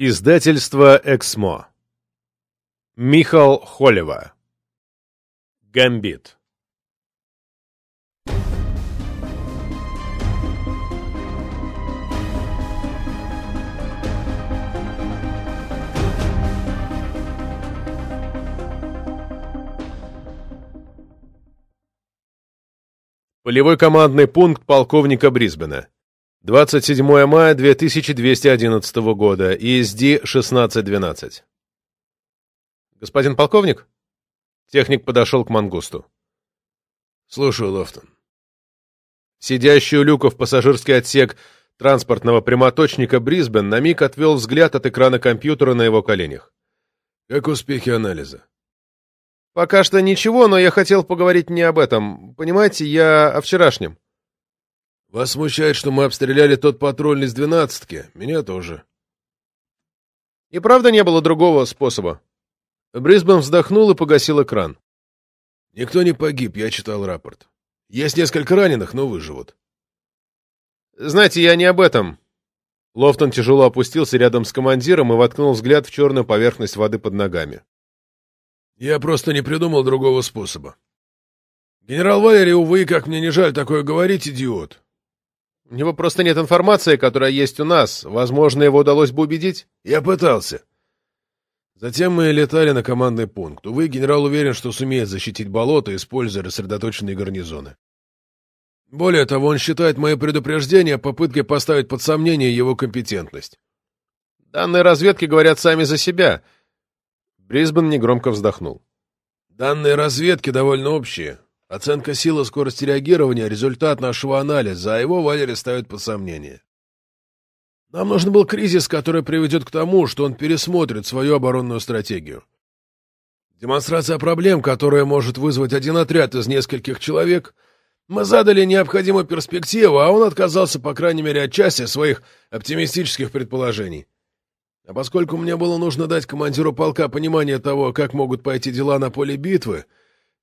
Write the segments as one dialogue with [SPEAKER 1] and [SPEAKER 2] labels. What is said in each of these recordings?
[SPEAKER 1] Издательство «Эксмо». Михал Холева. «Гамбит». Полевой командный пункт полковника Брисбена. 27 мая 2211 года, ESD 1612. Господин полковник? Техник подошел к мангусту. Слушаю, Лофтон. Сидящий у люка в пассажирский отсек транспортного прямоточника Брисбен на миг отвел взгляд от экрана компьютера на его коленях. Как успехи анализа? Пока что ничего, но я хотел поговорить не об этом. Понимаете, я о вчерашнем. Вас смущает, что мы обстреляли тот патруль из двенадцатки? Меня тоже. И правда не было другого способа. Брисбен вздохнул и погасил экран. Никто не погиб, я читал рапорт. Есть несколько раненых, но выживут. Знаете, я не об этом. Лофтон тяжело опустился рядом с командиром и воткнул взгляд в черную поверхность воды под ногами. Я просто не придумал другого способа. Генерал Валери, увы, как мне не жаль такое говорить, идиот. У него просто нет информации, которая есть у нас. Возможно, его удалось бы убедить. Я пытался. Затем мы летали на командный пункт. Увы, генерал уверен, что сумеет защитить болото, используя рассредоточенные гарнизоны. Более того, он считает мои предупреждения попыткой поставить под сомнение его компетентность. Данные разведки говорят сами за себя. Брисбен негромко вздохнул. Данные разведки довольно общие. Оценка силы скорости реагирования — результат нашего анализа, а его Валерий ставит под сомнение. Нам нужен был кризис, который приведет к тому, что он пересмотрит свою оборонную стратегию. Демонстрация проблем, которые может вызвать один отряд из нескольких человек, мы задали необходимую перспективу, а он отказался, по крайней мере, от части своих оптимистических предположений. А поскольку мне было нужно дать командиру полка понимание того, как могут пойти дела на поле битвы,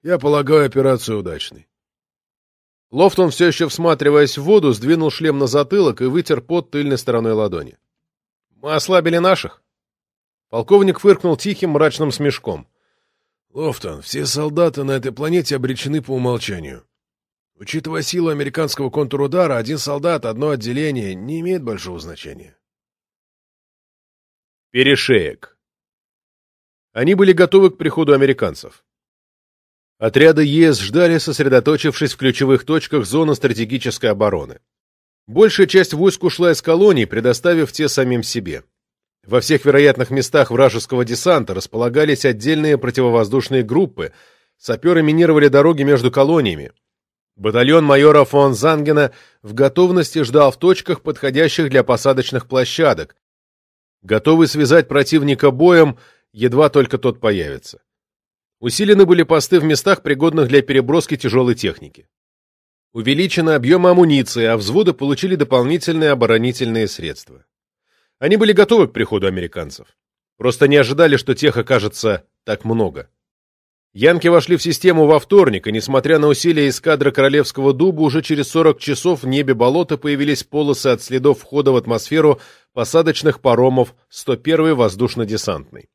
[SPEAKER 1] я полагаю, операция удачной. Лофтон, все еще всматриваясь в воду, сдвинул шлем на затылок и вытер пот тыльной стороной ладони. «Мы ослабили наших?» Полковник фыркнул тихим мрачным смешком. «Лофтон, все солдаты на этой планете обречены по умолчанию. Учитывая силу американского контрудара, один солдат, одно отделение не имеет большого значения». Перешеек. Они были готовы к приходу американцев. Отряды ЕС ждали, сосредоточившись в ключевых точках зоны стратегической обороны. Большая часть войск ушла из колоний, предоставив те самим себе. Во всех вероятных местах вражеского десанта располагались отдельные противовоздушные группы, саперы минировали дороги между колониями. Батальон майора фон Зангена в готовности ждал в точках, подходящих для посадочных площадок, готовый связать противника боем, едва только тот появится. Усилены были посты в местах, пригодных для переброски тяжелой техники. Увеличены объемы амуниции, а взводы получили дополнительные оборонительные средства. Они были готовы к приходу американцев. Просто не ожидали, что тех окажется так много. Янки вошли в систему во вторник, и, несмотря на усилия эскадры Королевского дуба, уже через 40 часов в небе болота появились полосы от следов входа в атмосферу посадочных паромов 101-й воздушно-десантной.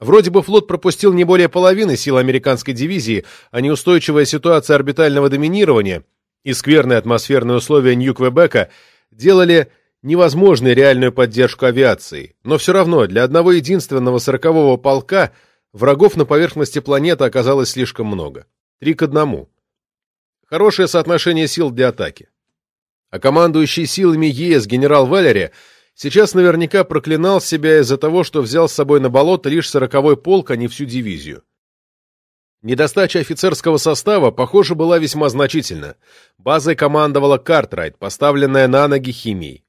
[SPEAKER 1] Вроде бы флот пропустил не более половины сил американской дивизии, а неустойчивая ситуация орбитального доминирования и скверные атмосферные условия Нью-Квебека делали невозможной реальную поддержку авиации, но все равно для одного единственного сорокового полка врагов на поверхности планеты оказалось слишком много. Три к одному. Хорошее соотношение сил для атаки. А командующий силами ЕС генерал Валери – Сейчас наверняка проклинал себя из-за того, что взял с собой на болото лишь сороковой полк, а не всю дивизию. Недостача офицерского состава, похоже, была весьма значительна. Базой командовала Картрайт, поставленная на ноги химией.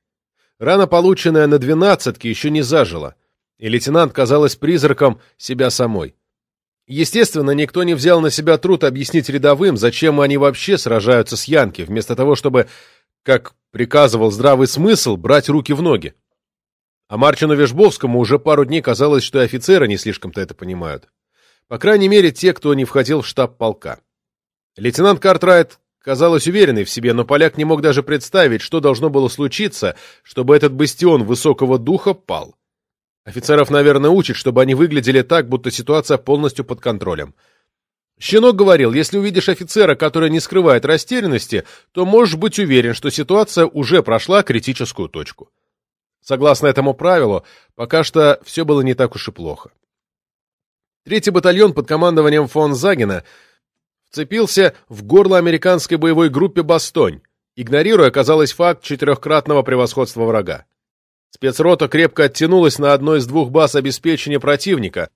[SPEAKER 1] Рана, полученная на двенадцатке, еще не зажила, и лейтенант казалась призраком себя самой. Естественно, никто не взял на себя труд объяснить рядовым, зачем они вообще сражаются с Янки, вместо того, чтобы, как приказывал здравый смысл, брать руки в ноги. А Марчину Вежбовскому уже пару дней казалось, что и офицеры не слишком-то это понимают. По крайней мере, те, кто не входил в штаб полка. Лейтенант Картрайт казалось уверенной в себе, но поляк не мог даже представить, что должно было случиться, чтобы этот бастион высокого духа пал. Офицеров, наверное, учат, чтобы они выглядели так, будто ситуация полностью под контролем. Щенок говорил, если увидишь офицера, который не скрывает растерянности, то можешь быть уверен, что ситуация уже прошла критическую точку. Согласно этому правилу, пока что все было не так уж и плохо. Третий батальон под командованием фон Загина вцепился в горло американской боевой группе «Бастонь», игнорируя, казалось, факт четырехкратного превосходства врага. Спецрота крепко оттянулась на одной из двух баз обеспечения противника,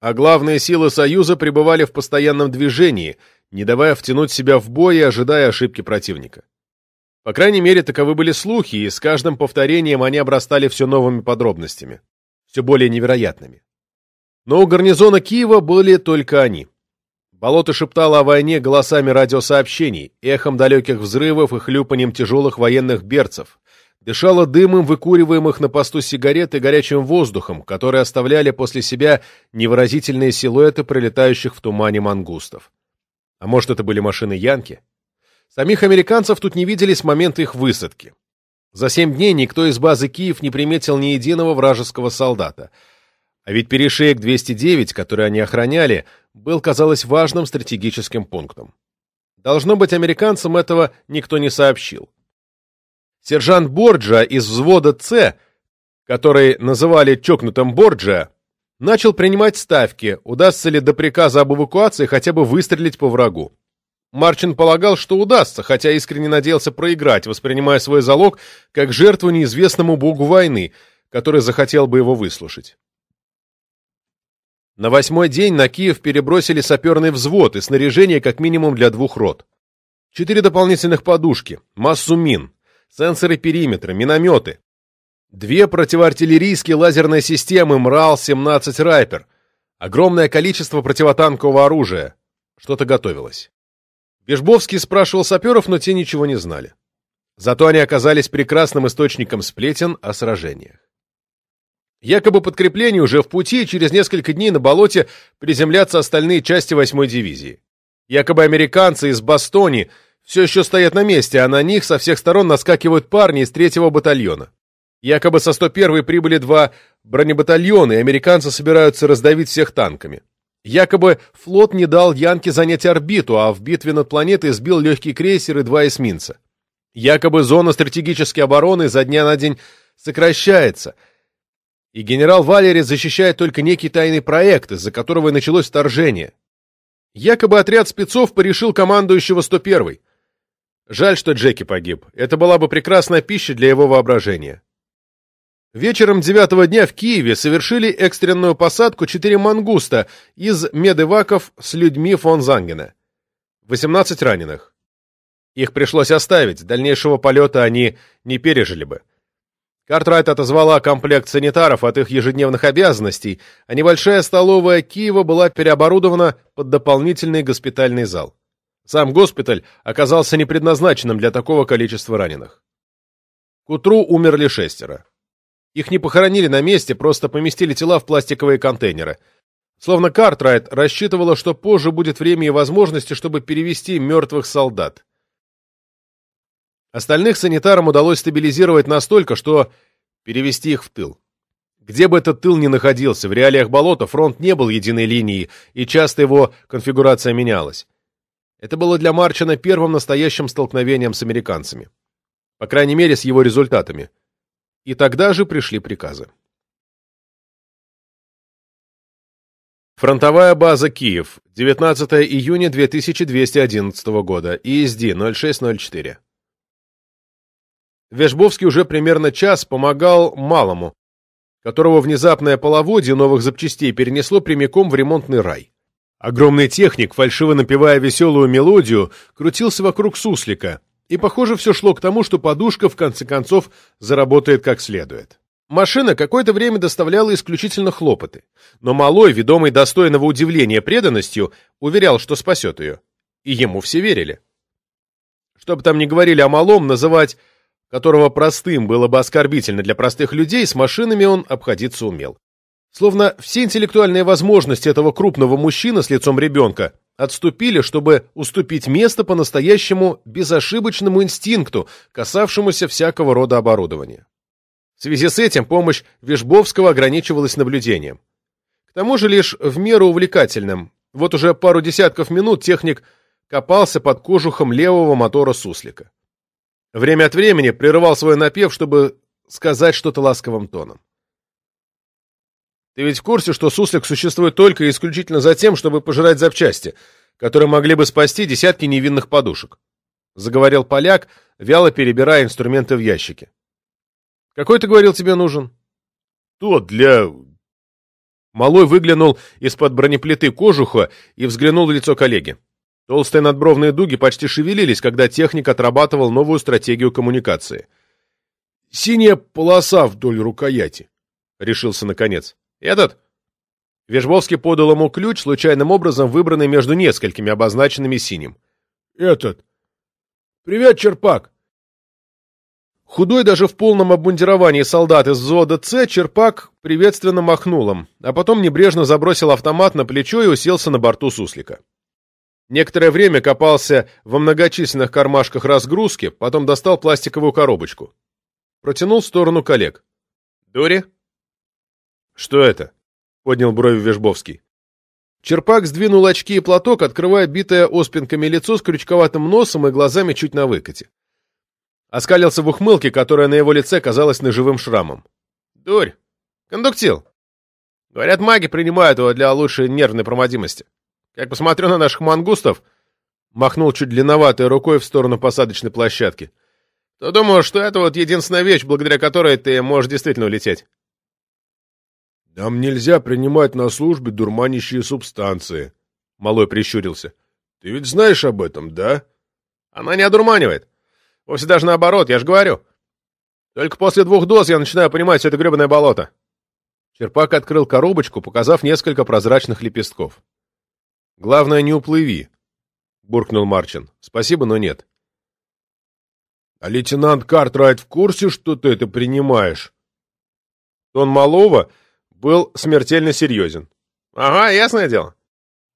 [SPEAKER 1] а главные силы Союза пребывали в постоянном движении, не давая втянуть себя в бой и ожидая ошибки противника. По крайней мере, таковы были слухи, и с каждым повторением они обрастали все новыми подробностями, все более невероятными. Но у гарнизона Киева были только они. Болото шептало о войне голосами радиосообщений, эхом далеких взрывов и хлюпанием тяжелых военных берцев, дышало дымом выкуриваемых на посту сигарет и горячим воздухом, которые оставляли после себя невыразительные силуэты пролетающих в тумане мангустов. А может, это были машины Янки? Самих американцев тут не видели с момента их высадки. За семь дней никто из базы Киев не приметил ни единого вражеского солдата. А ведь перешеек 209, который они охраняли, был, казалось, важным стратегическим пунктом. Должно быть, американцам этого никто не сообщил. Сержант Борджа из взвода С, который называли чокнутым Борджа, начал принимать ставки, удастся ли до приказа об эвакуации хотя бы выстрелить по врагу. Марчин полагал, что удастся, хотя искренне надеялся проиграть, воспринимая свой залог как жертву неизвестному богу войны, который захотел бы его выслушать. На восьмой день на Киев перебросили саперный взвод и снаряжение как минимум для двух рот. Четыре дополнительных подушки, массу мин, сенсоры периметра, минометы, две противоартиллерийские лазерные системы МРАЛ-17 «Райпер», огромное количество противотанкового оружия. Что-то готовилось. Бежбовский спрашивал саперов, но те ничего не знали. Зато они оказались прекрасным источником сплетен о сражениях. Якобы подкрепление уже в пути, и через несколько дней на болоте приземлятся остальные части 8-й дивизии. Якобы американцы из Бастони все еще стоят на месте, а на них со всех сторон наскакивают парни из 3-го батальона. Якобы со 101-й прибыли два бронебатальона, и американцы собираются раздавить всех танками. Якобы флот не дал Янке занять орбиту, а в битве над планетой сбил легкий крейсер и два эсминца. Якобы зона стратегической обороны за дня на день сокращается, и генерал Валери защищает только некий тайный проект, из-за которого и началось вторжение. Якобы отряд спецов порешил командующего 101-й. Жаль, что Джеки погиб. Это была бы прекрасная пища для его воображения. Вечером девятого дня в Киеве совершили экстренную посадку четыре «Мангуста» из медеваков с людьми фон Зангена. 18 раненых. Их пришлось оставить, дальнейшего полета они не пережили бы. Картрайт отозвала комплект санитаров от их ежедневных обязанностей, а небольшая столовая Киева была переоборудована под дополнительный госпитальный зал. Сам госпиталь оказался не предназначенным для такого количества раненых. К утру умерли шестеро. Их не похоронили на месте, просто поместили тела в пластиковые контейнеры. Словно Картрайт рассчитывала, что позже будет время и возможности, чтобы перевести мертвых солдат. Остальных санитарам удалось стабилизировать настолько, что перевести их в тыл. Где бы этот тыл ни находился, в реалиях болота фронт не был единой линией, и часто его конфигурация менялась. Это было для Марчина первым настоящим столкновением с американцами. По крайней мере, с его результатами – и тогда же пришли приказы. Фронтовая база Киев. 19 июня 2211 года. ИСД 0604. Вежбовский уже примерно час помогал малому, которого внезапное половодье новых запчастей перенесло прямиком в ремонтный рай. Огромный техник, фальшиво напевая веселую мелодию, крутился вокруг суслика, и, похоже, все шло к тому, что подушка, в конце концов, заработает как следует. Машина какое-то время доставляла исключительно хлопоты, но Малой, ведомый достойного удивления преданностью, уверял, что спасет ее. И ему все верили. Что бы там ни говорили о Малом, называть, которого простым было бы оскорбительно для простых людей, с машинами он обходиться умел. Словно все интеллектуальные возможности этого крупного мужчины с лицом ребенка отступили, чтобы уступить место по-настоящему безошибочному инстинкту, касавшемуся всякого рода оборудования. В связи с этим помощь Вишбовского ограничивалась наблюдением. К тому же лишь в меру увлекательным. Вот уже пару десятков минут техник копался под кожухом левого мотора суслика. Время от времени прерывал свой напев, чтобы сказать что-то ласковым тоном. Ты ведь в курсе, что суслик существует только и исключительно за тем, чтобы пожирать запчасти, которые могли бы спасти десятки невинных подушек?» — заговорил поляк, вяло перебирая инструменты в ящике. «Какой, ты говорил, тебе нужен?» «Тот для...» Малой выглянул из-под бронеплиты кожуха и взглянул в лицо коллеги. Толстые надбровные дуги почти шевелились, когда техник отрабатывал новую стратегию коммуникации. «Синяя полоса вдоль рукояти», — решился наконец. «Этот?» Вежбовский подал ему ключ, случайным образом выбранный между несколькими, обозначенными синим. «Этот!» «Привет, Черпак!» Худой даже в полном обмундировании солдат из взвода «Ц» Черпак приветственно махнул им, а потом небрежно забросил автомат на плечо и уселся на борту суслика. Некоторое время копался во многочисленных кармашках разгрузки, потом достал пластиковую коробочку. Протянул в сторону коллег. «Дури?» «Что это?» — поднял брови Вежбовский. Черпак сдвинул очки и платок, открывая битое оспинками лицо с крючковатым носом и глазами чуть на выкате. Оскалился в ухмылке, которая на его лице казалась ножевым шрамом. «Дурь! Кондуктил! Говорят, маги принимают его для лучшей нервной промодимости. Как посмотрю на наших мангустов...» Махнул чуть длинноватой рукой в сторону посадочной площадки. «То думаю, что это вот единственная вещь, благодаря которой ты можешь действительно улететь». «Нам нельзя принимать на службе дурманящие субстанции», — Малой прищурился. «Ты ведь знаешь об этом, да?» «Она не одурманивает. Вовсе даже наоборот, я же говорю. Только после двух доз я начинаю понимать все это гребаное болото». Черпак открыл коробочку, показав несколько прозрачных лепестков. «Главное, не уплыви», — буркнул Марчен. «Спасибо, но нет». «А лейтенант Картрайт в курсе, что ты это принимаешь?» Тон малого был смертельно серьезен. «Ага, ясное дело».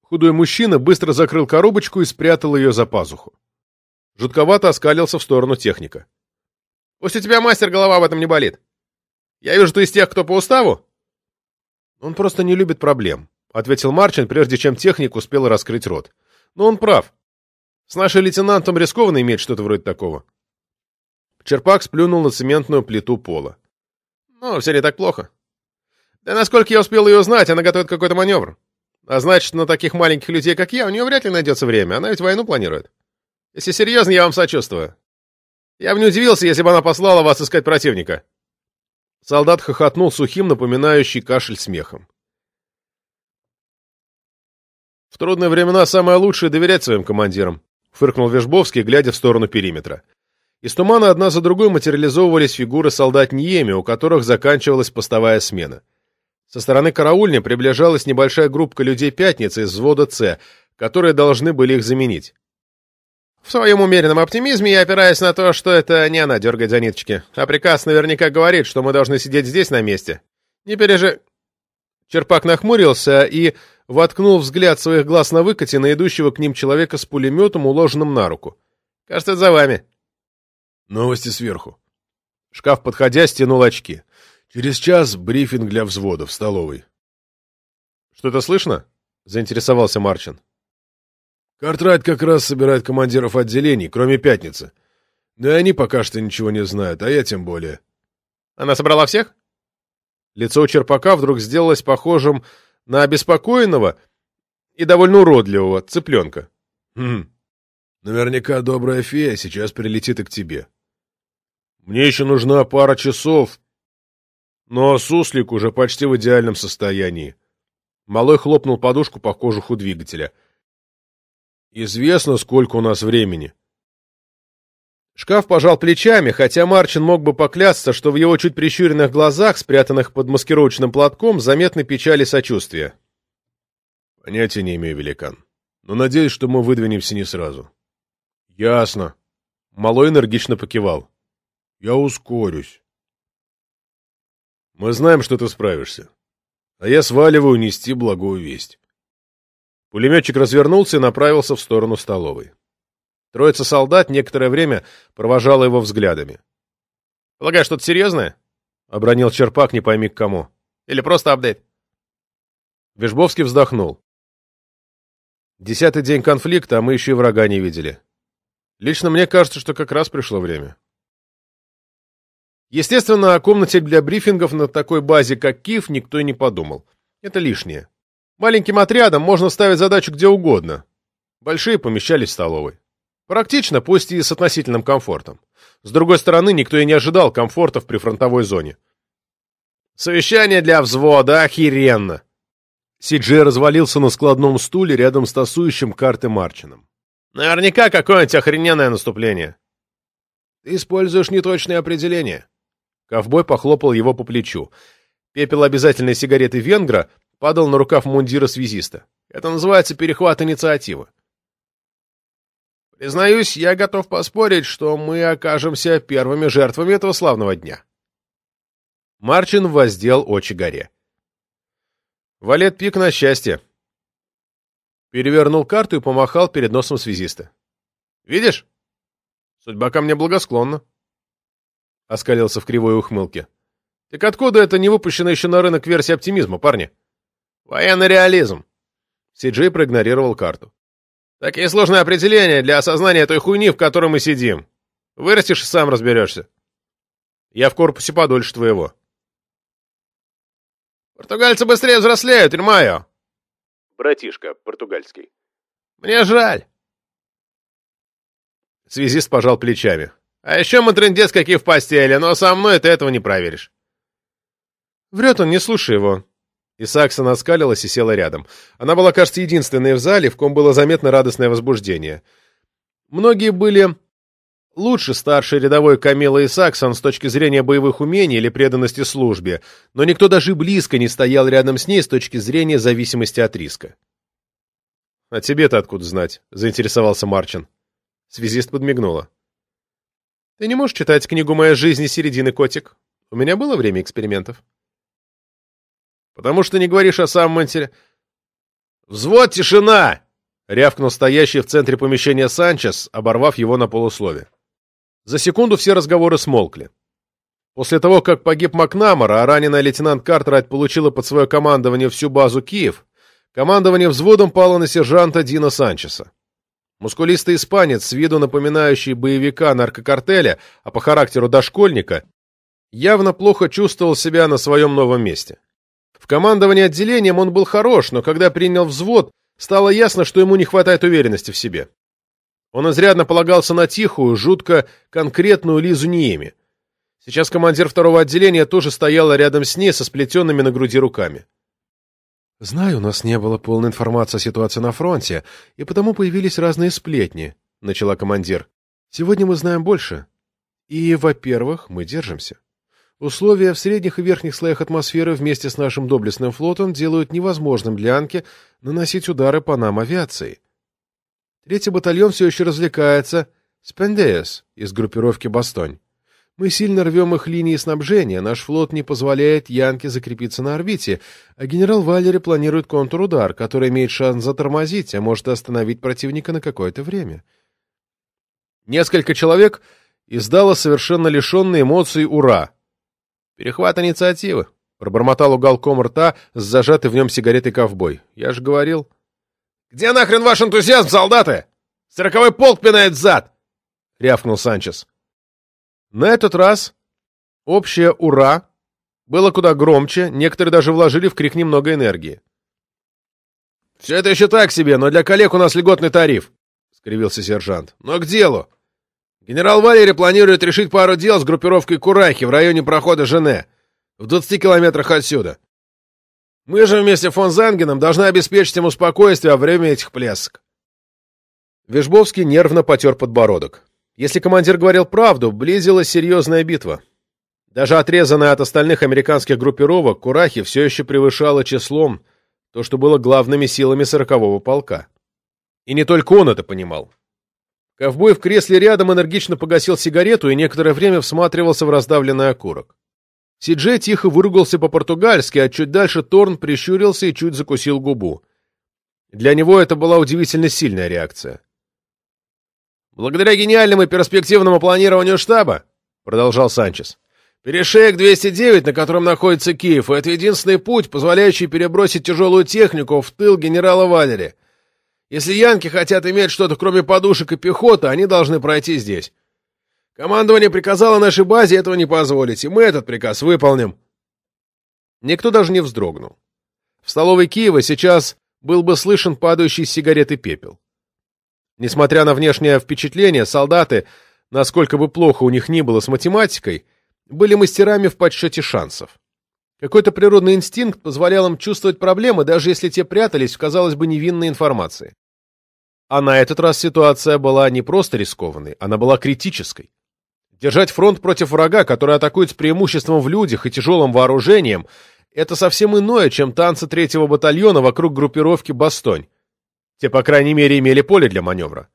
[SPEAKER 1] Худой мужчина быстро закрыл коробочку и спрятал ее за пазуху. Жутковато оскалился в сторону техника. «Пусть у тебя, мастер, голова в этом не болит. Я вижу, ты из тех, кто по уставу?» «Он просто не любит проблем», — ответил Марчин, прежде чем техник успел раскрыть рот. «Но он прав. С нашей лейтенантом рискованно иметь что-то вроде такого». Черпак сплюнул на цементную плиту пола. «Ну, все не так плохо?» насколько я успел ее узнать, она готовит какой-то маневр. А значит, на таких маленьких людей, как я, у нее вряд ли найдется время. Она ведь войну планирует. Если серьезно, я вам сочувствую. Я бы не удивился, если бы она послала вас искать противника. Солдат хохотнул сухим, напоминающий кашель смехом. «В трудные времена самое лучшее — доверять своим командирам», — фыркнул Вежбовский, глядя в сторону периметра. Из тумана одна за другой материализовывались фигуры солдат Ниеми, у которых заканчивалась постовая смена. Со стороны караульни приближалась небольшая группка людей пятницы из взвода С, которые должны были их заменить. В своем умеренном оптимизме я опираюсь на то, что это не она дергает за ниточки, а приказ наверняка говорит, что мы должны сидеть здесь на месте. Не пережи...» Черпак нахмурился и воткнул взгляд своих глаз на выкате на идущего к ним человека с пулеметом, уложенным на руку. «Кажется, за вами». «Новости сверху». Шкаф, подходя, стянул очки. Через час брифинг для взвода в столовой. «Что-то слышно?» — заинтересовался Марчин. «Картрайт как раз собирает командиров отделений, кроме пятницы. Но и они пока что ничего не знают, а я тем более». «Она собрала всех?» Лицо у черпака вдруг сделалось похожим на обеспокоенного и довольно уродливого цыпленка. «Хм. Наверняка добрая фея сейчас прилетит и к тебе». «Мне еще нужна пара часов, но суслик уже почти в идеальном состоянии. Малой хлопнул подушку по кожуху двигателя. «Известно, сколько у нас времени». Шкаф пожал плечами, хотя Марчин мог бы поклясться, что в его чуть прищуренных глазах, спрятанных под маскировочным платком, заметны печали сочувствия. «Понятия не имею, великан. Но надеюсь, что мы выдвинемся не сразу». «Ясно». Малой энергично покивал. «Я ускорюсь». Мы знаем, что ты справишься. А я сваливаю нести благую весть. Пулеметчик развернулся и направился в сторону столовой. Троица солдат некоторое время провожала его взглядами. — Полагаю, что-то серьезное? — обронил Черпак, не пойми к кому. — Или просто апдейт? Вежбовский вздохнул. Десятый день конфликта, а мы еще и врага не видели. Лично мне кажется, что как раз пришло время. Естественно, о комнате для брифингов на такой базе, как Киев, никто и не подумал. Это лишнее. Маленьким отрядом можно ставить задачу где угодно. Большие помещались в столовой. Практично, пусть и с относительным комфортом. С другой стороны, никто и не ожидал комфорта в прифронтовой зоне. «Совещание для взвода, охеренно!» Сиджей развалился на складном стуле рядом с тасующим карты Марчином. «Наверняка какое-нибудь охрененное наступление!» «Ты используешь неточные определения», Ковбой похлопал его по плечу. Пепел обязательной сигареты венгра падал на рукав мундира связиста. Это называется перехват инициативы. Признаюсь, я готов поспорить, что мы окажемся первыми жертвами этого славного дня. Марчин воздел очи горе. Валет пик на счастье. Перевернул карту и помахал перед носом связиста. Видишь? Судьба ко мне благосклонна. — оскалился в кривой ухмылке. «Так откуда это не выпущена еще на рынок версия оптимизма, парни?» «Военный реализм!» Сиджей проигнорировал карту. «Такие сложные определения для осознания той хуйни, в которой мы сидим. Вырастешь и сам разберешься. Я в корпусе подольше твоего». «Португальцы быстрее взрослеют, Ильмайо!» «Братишка, португальский». «Мне жаль!» Связист пожал плечами. А еще мы трындец какие в постели, но со мной ты этого не проверишь. Врет он, не слушай его. И Саксон оскалилась и села рядом. Она была, кажется, единственной в зале, в ком было заметно радостное возбуждение. Многие были лучше старшей рядовой Камилы Саксон с точки зрения боевых умений или преданности службе, но никто даже близко не стоял рядом с ней с точки зрения зависимости от риска. «А тебе-то откуда знать?» — заинтересовался Марчин. Связист подмигнула. Ты не можешь читать книгу «Моя жизнь и середины, котик». У меня было время экспериментов. Потому что не говоришь о самом интере... «Взвод, тишина!» — рявкнул стоящий в центре помещения Санчес, оборвав его на полуслове. За секунду все разговоры смолкли. После того, как погиб Макнамара, а раненая лейтенант Картрайт получила под свое командование всю базу Киев, командование взводом пало на сержанта Дина Санчеса. Мускулистый испанец, с виду напоминающий боевика наркокартеля, а по характеру дошкольника, явно плохо чувствовал себя на своем новом месте. В командовании отделением он был хорош, но когда принял взвод, стало ясно, что ему не хватает уверенности в себе. Он изрядно полагался на тихую, жутко конкретную Лизу Ниеми. Сейчас командир второго отделения тоже стояла рядом с ней со сплетенными на груди руками. «Знаю, у нас не было полной информации о ситуации на фронте, и потому появились разные сплетни», — начала командир. «Сегодня мы знаем больше. И, во-первых, мы держимся. Условия в средних и верхних слоях атмосферы вместе с нашим доблестным флотом делают невозможным для Анки наносить удары по нам авиации. Третий батальон все еще развлекается с Пендеес из группировки «Бастонь». Мы сильно рвем их линии снабжения, наш флот не позволяет Янке закрепиться на орбите, а генерал Валери планирует контрудар, который имеет шанс затормозить, а может остановить противника на какое-то время. Несколько человек издало совершенно лишенные эмоций «Ура!» «Перехват инициативы», — пробормотал уголком рта с зажатой в нем сигаретой ковбой. «Я же говорил». «Где нахрен ваш энтузиазм, солдаты? Сороковой полк пинает зад!» — рявкнул Санчес. На этот раз общее «Ура» было куда громче, некоторые даже вложили в крик немного энергии. «Все это еще так себе, но для коллег у нас льготный тариф», — скривился сержант. «Но к делу. Генерал Валери планирует решить пару дел с группировкой Курахи в районе прохода Жене, в 20 километрах отсюда. Мы же вместе с фон Зангеном должны обеспечить ему спокойствие во время этих плясок». Вежбовский нервно потер подбородок. Если командир говорил правду, близилась серьезная битва. Даже отрезанная от остальных американских группировок, Курахи все еще превышала числом то, что было главными силами сорокового полка. И не только он это понимал. Ковбой в кресле рядом энергично погасил сигарету и некоторое время всматривался в раздавленный окурок. Сиджей тихо выругался по-португальски, а чуть дальше Торн прищурился и чуть закусил губу. Для него это была удивительно сильная реакция. Благодаря гениальному и перспективному планированию штаба, продолжал Санчес, перешеек 209, на котором находится Киев, это единственный путь, позволяющий перебросить тяжелую технику в тыл генерала Валери. Если янки хотят иметь что-то кроме подушек и пехоты, они должны пройти здесь. Командование приказало нашей базе этого не позволить, и мы этот приказ выполним. Никто даже не вздрогнул. В столовой Киева сейчас был бы слышен падающий сигареты пепел. Несмотря на внешнее впечатление, солдаты, насколько бы плохо у них ни было с математикой, были мастерами в подсчете шансов. Какой-то природный инстинкт позволял им чувствовать проблемы, даже если те прятались в, казалось бы, невинной информации. А на этот раз ситуация была не просто рискованной, она была критической. Держать фронт против врага, который атакует с преимуществом в людях и тяжелым вооружением, это совсем иное, чем танцы третьего батальона вокруг группировки «Бастонь». Те, по крайней мере, имели поле для маневра.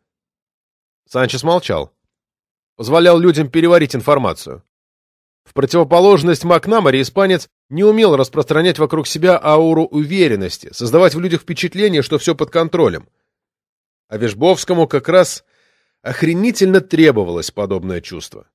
[SPEAKER 1] Санчес молчал. Позволял людям переварить информацию. В противоположность Макнамаре испанец не умел распространять вокруг себя ауру уверенности, создавать в людях впечатление, что все под контролем. А Вежбовскому как раз охренительно требовалось подобное чувство.